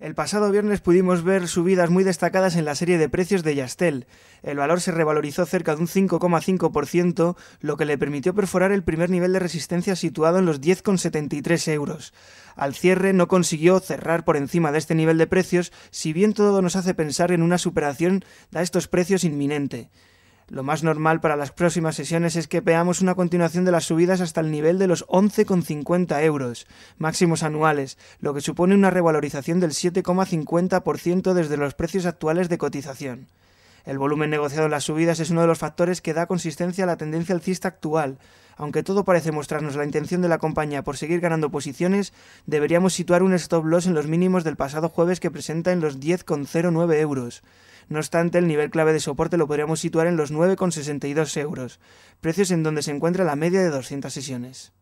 El pasado viernes pudimos ver subidas muy destacadas en la serie de precios de Yastel. El valor se revalorizó cerca de un 5,5%, lo que le permitió perforar el primer nivel de resistencia situado en los 10,73 euros. Al cierre no consiguió cerrar por encima de este nivel de precios, si bien todo nos hace pensar en una superación de estos precios inminente. Lo más normal para las próximas sesiones es que veamos una continuación de las subidas hasta el nivel de los 11,50 euros máximos anuales, lo que supone una revalorización del 7,50% desde los precios actuales de cotización. El volumen negociado en las subidas es uno de los factores que da consistencia a la tendencia alcista actual. Aunque todo parece mostrarnos la intención de la compañía por seguir ganando posiciones, deberíamos situar un stop loss en los mínimos del pasado jueves que presenta en los 10,09 euros. No obstante, el nivel clave de soporte lo podríamos situar en los 9,62 euros, precios en donde se encuentra la media de 200 sesiones.